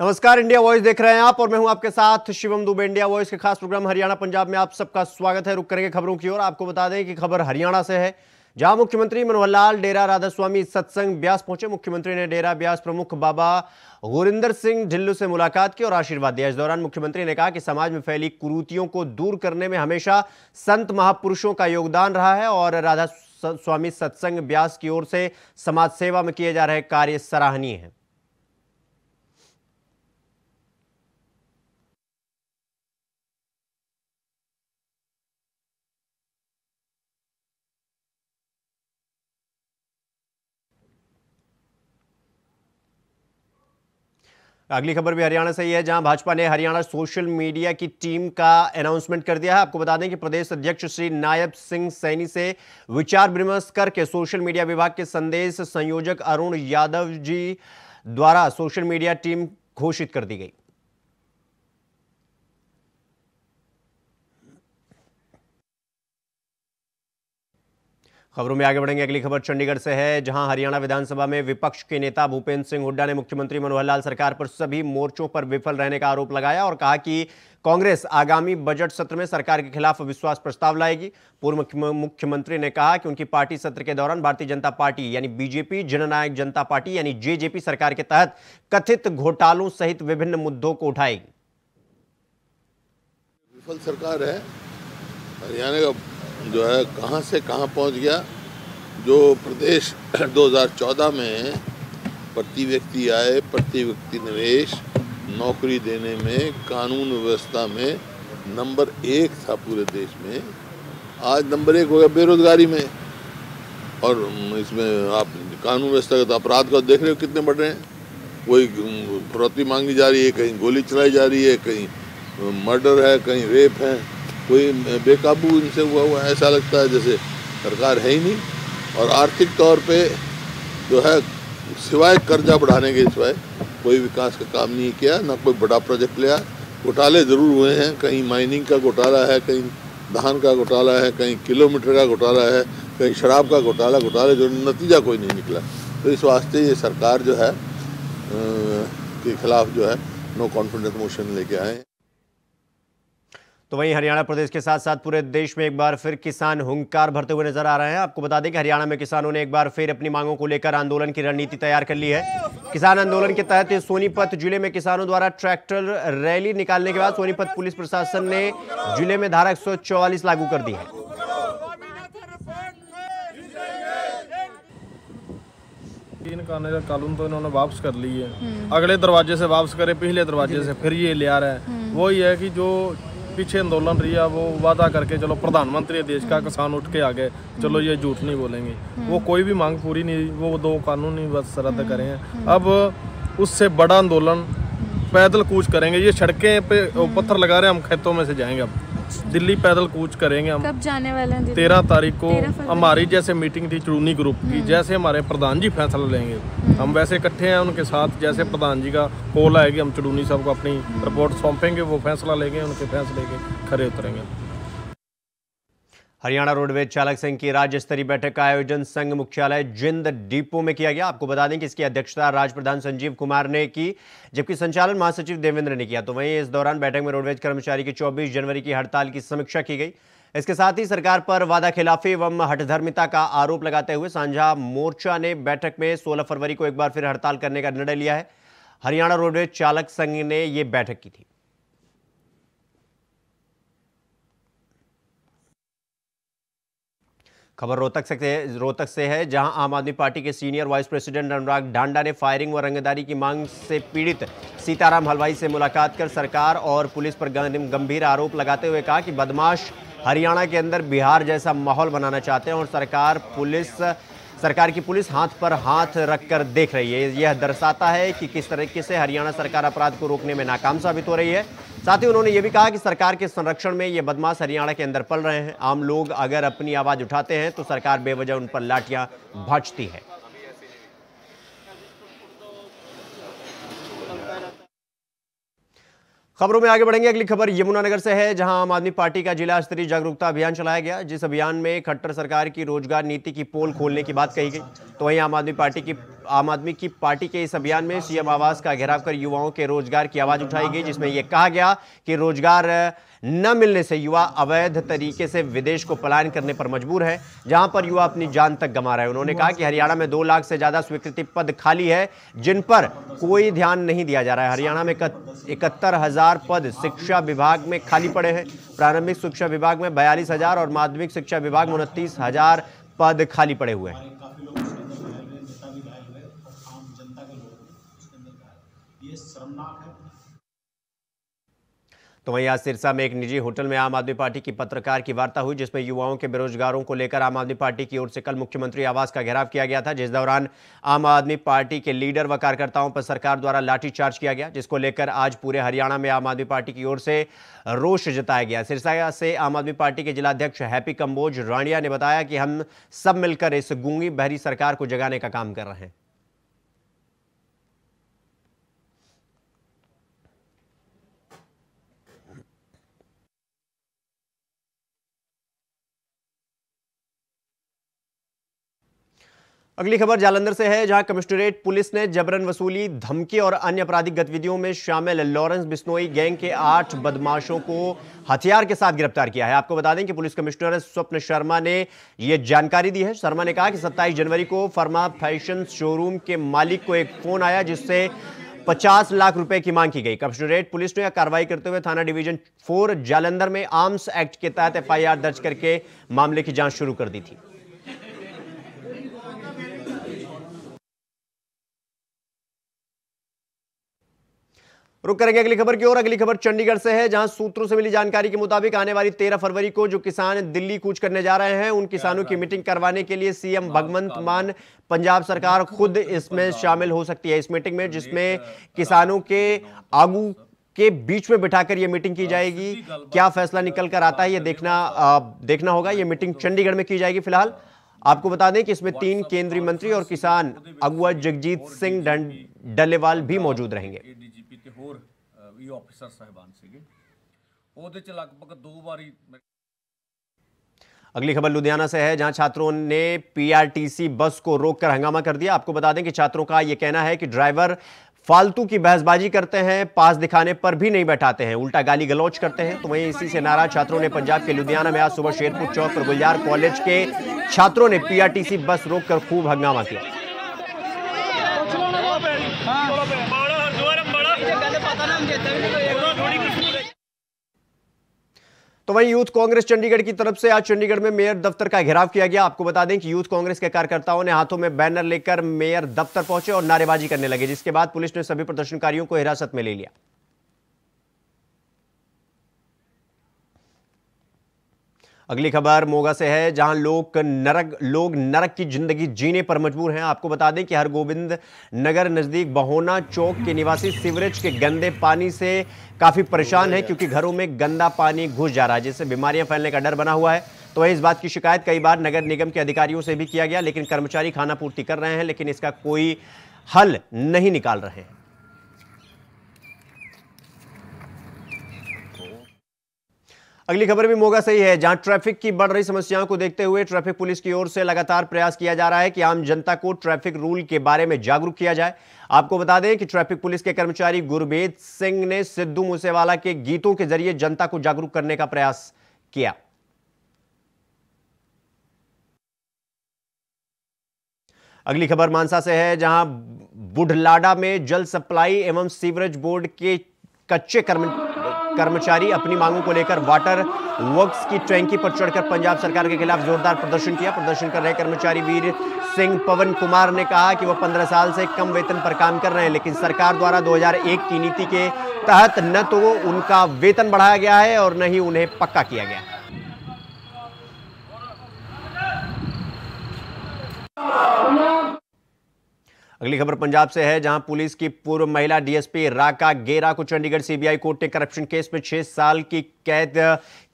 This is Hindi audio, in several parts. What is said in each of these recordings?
नमस्कार इंडिया वॉइस देख रहे हैं आप और मैं हूं आपके साथ शिवम दुबे इंडिया वॉइस के खास प्रोग्राम हरियाणा पंजाब में आप सबका स्वागत है रुक करेंगे खबरों की ओर आपको बता दें कि खबर हरियाणा से है जहां मुख्यमंत्री मनोहर लाल डेरा राधास्वामी सत्संग ब्यास पहुंचे मुख्यमंत्री ने डेरा ब्यास प्रमुख बाबा गुरिंदर सिंह ढिल्लू से मुलाकात की और आशीर्वाद दिया इस दौरान मुख्यमंत्री ने कहा कि समाज में फैली कुरूतियों को दूर करने में हमेशा संत महापुरुषों का योगदान रहा है और राधा स्वामी सत्संग ब्यास की ओर से समाज सेवा में किए जा रहे कार्य सराहनीय है अगली खबर भी हरियाणा से ही है जहां भाजपा ने हरियाणा सोशल मीडिया की टीम का अनाउंसमेंट कर दिया है आपको बता दें कि प्रदेश अध्यक्ष श्री नायब सिंह सैनी से विचार विमर्श करके सोशल मीडिया विभाग के संदेश संयोजक अरुण यादव जी द्वारा सोशल मीडिया टीम घोषित कर दी गई खबरों में आगे बढ़ेंगे अगली खबर चंडीगढ़ से है जहां हरियाणा विधानसभा में विपक्ष के नेता भूपेंद्र सिंह हुड्डा ने मुख्यमंत्री मनोहर लाल सरकार पर सभी मोर्चों पर विफल रहने का आरोप लगाया और कहा कि कांग्रेस आगामी बजट सत्र में सरकार के खिलाफ विश्वास प्रस्ताव लाएगी पूर्व मुख्यमंत्री ने कहा कि उनकी पार्टी सत्र के दौरान भारतीय जनता पार्टी यानी बीजेपी जननायक जनता पार्टी यानी जेजेपी सरकार के तहत कथित घोटालों सहित विभिन्न मुद्दों को उठाएगी विफल सरकार है हरियाणा का जो है कहाँ से कहाँ पहुँच गया जो प्रदेश 2014 में प्रति व्यक्ति आए प्रति व्यक्ति निवेश नौकरी देने में कानून व्यवस्था में नंबर एक था पूरे देश में आज नंबर एक हो गया बेरोजगारी में और इसमें आप कानून व्यवस्था का तो अपराध का देख रहे हो कितने बढ़ रहे हैं कोई फरौती मांगी जा रही है कहीं गोली चलाई जा रही है कहीं मर्डर है कहीं रेप है कोई बेकाबू इनसे हुआ हुआ है ऐसा लगता है जैसे सरकार है ही नहीं और आर्थिक तौर पे जो है सिवाय कर्जा बढ़ाने के सिवाय कोई विकास का काम नहीं किया ना कोई बड़ा प्रोजेक्ट लिया घोटाले ज़रूर हुए हैं कहीं माइनिंग का घोटाला है कहीं धान का घोटाला है कहीं किलोमीटर का घोटाला है कहीं शराब का घोटाला घोटाले जो नतीजा कोई नहीं निकला तो इस वास्ते ये सरकार जो है के खिलाफ जो है नो कॉन्फिडेंस मोशन लेके आए तो वहीं हरियाणा प्रदेश के साथ साथ पूरे देश में एक बार फिर किसान हुंकार भरते हुए नजर आ रहे हैं आपको बता दें कि हरियाणा में किसानों ने एक बार फिर अपनी मांगों को लेकर आंदोलन की रणनीति तैयार कर ली है किसान आंदोलन के तहत सोनीपत जिले में किसानों द्वारा ट्रैक्टर रैली निकालने के बाद सोनीपत पुलिस प्रशासन ने जिले में धारा एक लागू कर दी है कानून तो इन्होंने वापस कर ली है हम्म। अगले दरवाजे से वापस करे पिछले दरवाजे से फिर ये ले आ रहा है हम्म। ये है कि जो पीछे आंदोलन रही है वो वादा करके चलो प्रधानमंत्री देश का किसान उठ के आ गए चलो ये झूठ नहीं बोलेंगे वो हम्म। कोई भी मांग पूरी नहीं वो दो कानूनी बस रद्द हम्म, करे हैं हम्म। अब उससे बड़ा आंदोलन पैदल कूच करेंगे ये सड़कें पे पत्थर लगा रहे हैं हम खेतों में से जाएंगे अब दिल्ली पैदल कूच करेंगे हम कब जाने वाले हैं तेरह तारीख को हमारी जैसे मीटिंग थी चूनी ग्रुप की हम्म। जैसे हमारे प्रधान जी फैसला लेंगे हम्म। हम वैसे इकट्ठे हैं उनके साथ जैसे प्रधान जी का कॉल आएगी हम चुड़ूनी साहब को अपनी रिपोर्ट सौंपेंगे वो फैसला लेंगे उनके फैसले के खरे उतरेंगे हरियाणा रोडवेज चालक संघ की राज्य स्तरीय बैठक का आयोजन संघ मुख्यालय जिंद डिपो में किया गया आपको बता दें कि इसकी अध्यक्षता राज्य प्रधान संजीव कुमार ने की जबकि संचालन महासचिव देवेंद्र ने किया तो वहीं इस दौरान बैठक में रोडवेज कर्मचारी की 24 जनवरी की हड़ताल की समीक्षा की गई इसके साथ ही सरकार पर वादा खिलाफी एवं हटधर्मिता का आरोप लगाते हुए सांझा मोर्चा ने बैठक में सोलह फरवरी को एक बार फिर हड़ताल करने का निर्णय लिया है हरियाणा रोडवेज चालक संघ ने ये बैठक की थी खबर रोहतक से रोहतक से है जहां आम आदमी पार्टी के senior vice president Anurag Dhanda ने फायरिंग व रंगदारी की मांग से पीड़ित सीताराम हलवाई से मुलाकात कर सरकार और पुलिस पर गंभीर आरोप लगाते हुए कहा कि बदमाश हरियाणा के अंदर बिहार जैसा माहौल बनाना चाहते हैं और सरकार पुलिस सरकार की पुलिस हाथ पर हाथ रखकर देख रही है यह दर्शाता है कि किस तरीके से हरियाणा सरकार अपराध को रोकने में नाकाम साबित हो रही है साथ ही उन्होंने ये भी कहा कि सरकार के संरक्षण में ये बदमाश हरियाणा के अंदर पल रहे हैं आम लोग अगर अपनी आवाज़ उठाते हैं तो सरकार बेवजह उन पर लाठियां भजती है खबरों में आगे बढ़ेंगे अगली खबर यमुनानगर से है जहां आम आदमी पार्टी का जिला स्तरीय जागरूकता अभियान चलाया गया जिस अभियान में खट्टर सरकार की रोजगार नीति की पोल खोलने की बात कही गई तो वहीं आम आदमी पार्टी की आम आदमी की पार्टी के इस अभियान में सीएम आवास का घेराव कर युवाओं के रोजगार की आवाज उठाई गई जिसमें यह कहा गया कि रोजगार न मिलने से युवा अवैध तरीके से विदेश को पलायन करने पर मजबूर है जहां पर युवा अपनी जान तक गंवा रहे हैं उन्होंने कहा कि हरियाणा में दो लाख से ज्यादा स्वीकृति पद खाली है जिन पर कोई ध्यान नहीं दिया जा रहा है हरियाणा में इकहत्तर हजार पद शिक्षा विभाग में खाली पड़े हैं प्रारंभिक शिक्षा विभाग में बयालीस हजार और माध्यमिक शिक्षा विभाग में उनतीस हजार पद खाली पड़े हुए हैं तो वहीं आज सिरसा में एक निजी होटल में आम आदमी पार्टी की पत्रकार की वार्ता हुई जिसमें युवाओं के बेरोजगारों को लेकर आम आदमी पार्टी की ओर से कल मुख्यमंत्री आवास का घेराव किया गया था जिस दौरान आम आदमी पार्टी के लीडर व कार्यकर्ताओं पर सरकार द्वारा लाठीचार्ज किया गया जिसको लेकर आज पूरे हरियाणा में आम आदमी पार्टी की ओर से रोष जताया गया सिरसा से आम आदमी पार्टी के जिलाध्यक्ष हैप्पी कम्बोज राणिया ने बताया कि हम सब मिलकर इस गूंगी बहरी सरकार को जगाने का काम कर रहे हैं अगली खबर जालंधर से है जहां कमिश्नरेट पुलिस ने जबरन वसूली धमकी और अन्य आपराधिक गतिविधियों में शामिल लॉरेंस बिस्नोई गैंग के आठ बदमाशों को हथियार के साथ गिरफ्तार किया है आपको बता दें कि पुलिस कमिश्नर स्वप्न शर्मा ने यह जानकारी दी है शर्मा ने कहा कि 27 जनवरी को फर्मा फैशन शोरूम के मालिक को एक फोन आया जिससे पचास लाख रुपए की मांग की गई कमिश्नरेट पुलिस ने यह कार्रवाई करते हुए थाना डिवीजन फोर जालंधर में आर्म्स एक्ट के तहत एफ दर्ज करके मामले की जांच शुरू कर दी थी रुक करेंगे अगली खबर की ओर अगली खबर चंडीगढ़ से है जहां सूत्रों से मिली जानकारी के मुताबिक आने वाली तेरह फरवरी को जो किसान दिल्ली कूच करने जा रहे हैं उन किसानों की मीटिंग करवाने के लिए सीएम भगवंत मान पंजाब सरकार तो खुद इसमें शामिल हो सकती है इस मीटिंग में जिसमें किसानों के आगू के बीच में बिठाकर यह मीटिंग की जाएगी क्या फैसला निकल कर आता है ये देखना देखना होगा ये मीटिंग चंडीगढ़ में की जाएगी फिलहाल आपको बता दें कि इसमें तीन केंद्रीय मंत्री और किसान अगुआ जगजीत सिंह डलेवाल भी मौजूद रहेंगे होर ਵੀ ऑफिसर साहबान से लगभग दो बारी अगली खबर लुधियाना से है जहां छात्रों ने पीआरटीसी बस को रोककर हंगामा कर दिया आपको बता दें कि छात्रों का यह कहना है कि ड्राइवर फालतू की बहसबाजी करते हैं पास दिखाने पर भी नहीं बैठाते हैं उल्टा गाली गलौच करते हैं तो वहीं इसी से नाराज छात्रों ने पंजाब के लुधियाना में आज सुबह शेरपुर चौक पर गुलजार कॉलेज के छात्रों ने पीआरटीसी बस रोककर खूब हंगामा किया तो वहीं यूथ कांग्रेस चंडीगढ़ की तरफ से आज चंडीगढ़ में मेयर दफ्तर का घेराव किया गया आपको बता दें कि यूथ कांग्रेस के कार्यकर्ताओं ने हाथों में बैनर लेकर मेयर दफ्तर पहुंचे और नारेबाजी करने लगे जिसके बाद पुलिस ने सभी प्रदर्शनकारियों को हिरासत में ले लिया अगली खबर मोगा से है जहां लोग नरक लोग नरक की जिंदगी जीने पर मजबूर हैं आपको बता दें कि हरगोविंद नगर नज़दीक बहोना चौक के निवासी सीवरेज के गंदे पानी से काफ़ी परेशान है क्योंकि घरों में गंदा पानी घुस जा रहा है जिससे बीमारियां फैलने का डर बना हुआ है तो इस बात की शिकायत कई बार नगर निगम के अधिकारियों से भी किया गया लेकिन कर्मचारी खाना पूर्ति कर रहे हैं लेकिन इसका कोई हल नहीं निकाल रहे हैं अगली खबर भी मोगा सही है जहां ट्रैफिक की बढ़ रही समस्याओं को देखते हुए ट्रैफिक पुलिस की ओर से लगातार प्रयास किया जा रहा है कि आम जनता को ट्रैफिक रूल के बारे में जागरूक किया जाए आपको बता दें कि ट्रैफिक पुलिस के कर्मचारी गुरबेद सिंह ने सिद्धू मूसेवाला के गीतों के जरिए जनता को जागरूक करने का प्रयास किया अगली खबर मानसा से है जहां बुढ़लाडा में जल सप्लाई एवं सीवरेज बोर्ड के कच्चे कर्मचारी कर्मचारी अपनी मांगों को लेकर वाटर वर्क्स की टैंकी पर चढ़कर पंजाब सरकार के खिलाफ जोरदार प्रदर्शन किया प्रदर्शन कर रहे कर्मचारी वीर सिंह पवन कुमार ने कहा कि वह 15 साल से कम वेतन पर काम कर रहे हैं लेकिन सरकार द्वारा 2001 की नीति के तहत न तो उनका वेतन बढ़ाया गया है और न ही उन्हें पक्का किया गया है अगली खबर पंजाब से है जहां पुलिस की पूर्व महिला डीएसपी राका गेरा को चंडीगढ़ सीबीआई कोर्ट ने करप्शन केस में छह साल की कैद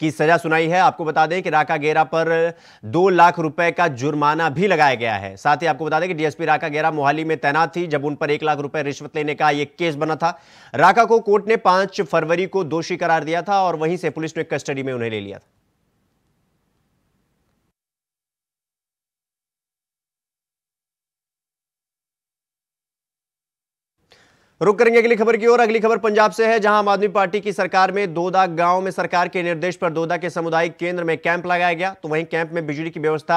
की सजा सुनाई है आपको बता दें कि राका गेरा पर दो लाख रुपए का जुर्माना भी लगाया गया है साथ ही आपको बता दें कि डीएसपी राका गेरा मोहाली में तैनात थी जब उन पर एक लाख रुपए रिश्वत लेने का यह केस बना था राका को कोर्ट ने पांच फरवरी को दोषी करार दिया था और वहीं से पुलिस ने कस्टडी में उन्हें ले लिया था रुक करेंगे अगली खबर की ओर अगली खबर पंजाब से है जहां आम आदमी पार्टी की सरकार में दोदा गांव में सरकार के निर्देश पर दोदा के सामुदायिक केंद्र में कैंप लगाया गया तो वहीं कैंप में बिजली की व्यवस्था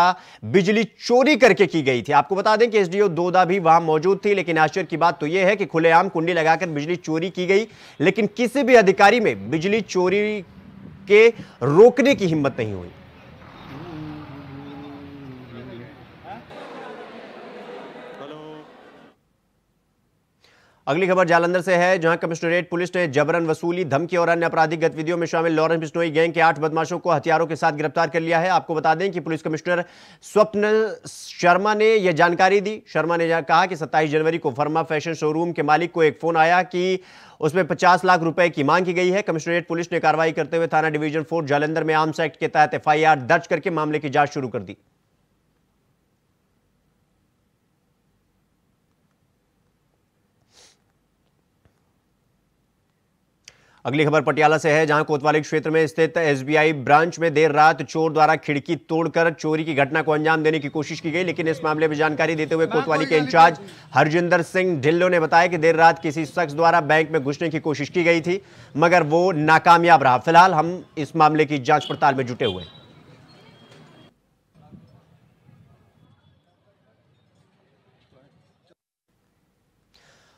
बिजली चोरी करके की गई थी आपको बता दें कि एसडीओ दोदा भी वहां मौजूद थी लेकिन आश्चर्य की बात तो यह है कि खुलेआम कुंडी लगाकर बिजली चोरी की गई लेकिन किसी भी अधिकारी में बिजली चोरी के रोकने की हिम्मत नहीं हुई अगली खबर जालंधर से है जहां कमिश्नरेट पुलिस ने जबरन वसूली धमकी और अन्य आपराधिक गतिविधियों में शामिल लॉरेंस बिश्नोई गैंग के आठ बदमाशों को हथियारों के साथ गिरफ्तार कर लिया है आपको बता दें कि पुलिस कमिश्नर स्वप्न शर्मा ने यह जानकारी दी शर्मा ने कहा कि 27 जनवरी को फर्मा फैशन शोरूम के मालिक को एक फोन आया कि उसमें पचास लाख रुपए की मांग की गई है कमिश्नरेट पुलिस ने कार्रवाई करते हुए थाना डिवीजन फोर जालंधर में आर्म्स एक्ट के तहत एफ दर्ज करके मामले की जांच शुरू कर दी अगली खबर पटियाला से है जहां कोतवाली क्षेत्र में स्थित एसबीआई ब्रांच में देर रात चोर द्वारा खिड़की तोड़कर चोरी की घटना को अंजाम देने की कोशिश की गई लेकिन इस मामले में जानकारी देते हुए कोतवाली के इंचार्ज हरजिंदर सिंह ढिल्लो ने बताया कि देर रात किसी शख्स द्वारा बैंक में घुसने की कोशिश की गई थी मगर वो नाकामयाब रहा फिलहाल हम इस मामले की जांच पड़ताल में जुटे हुए हैं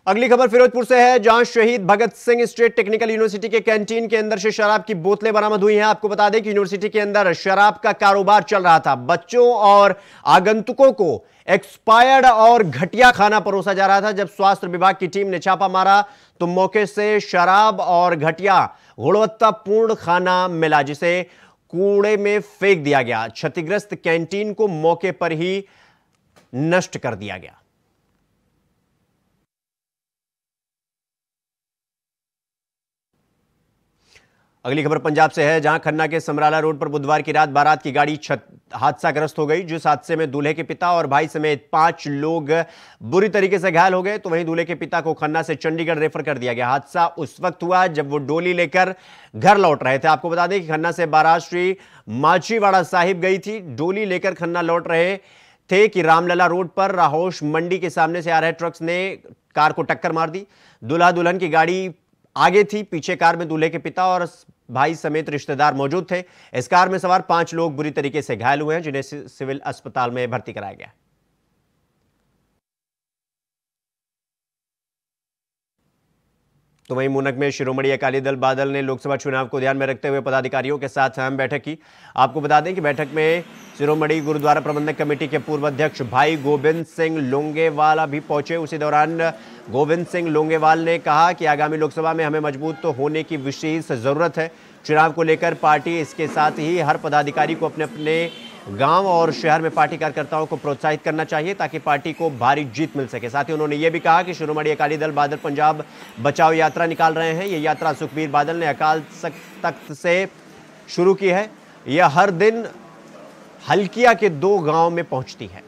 अगली खबर फिरोजपुर से है जहां Shaheed Bhagat Singh state technical university के कैंटीन के अंदर से शराब की बोतलें बरामद हुई हैं आपको बता दें कि यूनिवर्सिटी के अंदर शराब का कारोबार चल रहा था बच्चों और आगंतुकों को एक्सपायर्ड और घटिया खाना परोसा जा रहा था जब स्वास्थ्य विभाग की टीम ने छापा मारा तो मौके से शराब और घटिया गुणवत्तापूर्ण खाना मिला जिसे कूड़े में फेंक दिया गया क्षतिग्रस्त कैंटीन को मौके पर ही नष्ट कर दिया गया अगली खबर पंजाब से है जहां खन्ना के समराला रोड पर बुधवार की रात बारात की गाड़ी हादसाग्रस्त हो गई जिस हादसे में दूल्हे के पिता और भाई समेत पांच लोग बुरी तरीके से घायल हो गए तो वहीं दूल्हे के पिता को खन्ना से चंडीगढ़ रेफर कर दिया गया हादसा उस वक्त हुआ जब वो डोली लेकर घर लौट रहे थे आपको बता दें कि खन्ना से बारात श्री माछीवाड़ा साहिब गई थी डोली लेकर खन्ना लौट रहे थे कि रामलला रोड पर राहोश मंडी के सामने से आ रहे ट्रक्स ने कार को टक्कर मार दी दूल्हा दुल्हन की गाड़ी आगे थी पीछे कार में दूल्हे के पिता और भाई समेत रिश्तेदार मौजूद थे इस कार में सवार पांच लोग बुरी तरीके से घायल हुए हैं जिन्हें सिविल अस्पताल में भर्ती कराया गया तो वहीं मुनक में शिरोमणि अकाली दल बादल ने लोकसभा चुनाव को ध्यान में रखते हुए पदाधिकारियों के साथ अहम बैठक की आपको बता दें कि बैठक में शिरोमणि गुरुद्वारा प्रबंधक कमेटी के पूर्व अध्यक्ष भाई गोविंद सिंह लोंगेवाला भी पहुंचे उसी दौरान गोविंद सिंह लोंगेवाल ने कहा कि आगामी लोकसभा में हमें मजबूत तो होने की विशेष ज़रूरत है चुनाव को लेकर पार्टी इसके साथ ही हर पदाधिकारी को अपने अपने गांव और शहर में पार्टी कार्यकर्ताओं को प्रोत्साहित करना चाहिए ताकि पार्टी को भारी जीत मिल सके साथ ही उन्होंने ये भी कहा कि श्रोमणी अकाली दल बादल पंजाब बचाव यात्रा निकाल रहे हैं ये यात्रा सुखबीर बादल ने अकाल तख्त से शुरू की है यह हर दिन हल्किया के दो गाँव में पहुँचती है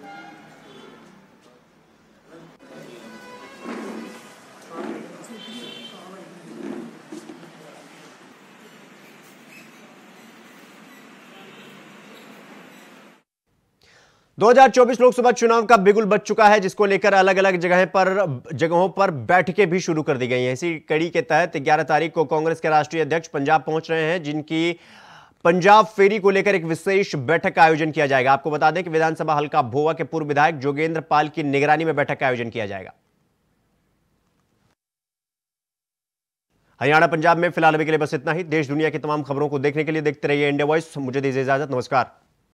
2024 लोकसभा चुनाव का बिगुल बच चुका है जिसको लेकर अलग अलग जगह पर जगहों पर बैठकें भी शुरू कर दी गई हैं इसी कड़ी के तहत 11 तारीख को कांग्रेस के राष्ट्रीय अध्यक्ष पंजाब पहुंच रहे हैं जिनकी पंजाब फेरी को लेकर एक विशेष बैठक का आयोजन किया जाएगा आपको बता दें कि विधानसभा हल्का भोवा के पूर्व विधायक जोगेंद्र पाल की निगरानी में बैठक का आयोजन किया जाएगा हरियाणा पंजाब में फिलहाल अभी के लिए बस इतना ही देश दुनिया की तमाम खबरों को देखने के लिए देखते रहिए इंडिया वॉइस मुझे दीजिए इजाजत नमस्कार